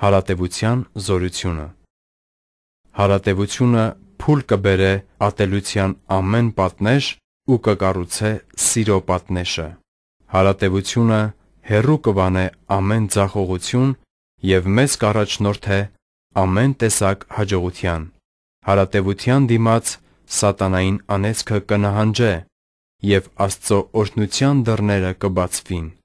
հարատևության զորությունը Հարատևությունը փուլ կբերե ատելության ամեն պատնեշ ու կկառուցե սիրո պատնեշը։ Հարատևությունը հերու կվանե ամեն ձախողություն եւ մեզ կառաջնորդե ամեն տեսակ հաջողության։ Հարատևության դիմաց սատանային անեծքը կնահանջե եւ Աստծո օրհնության դռները կբացվին։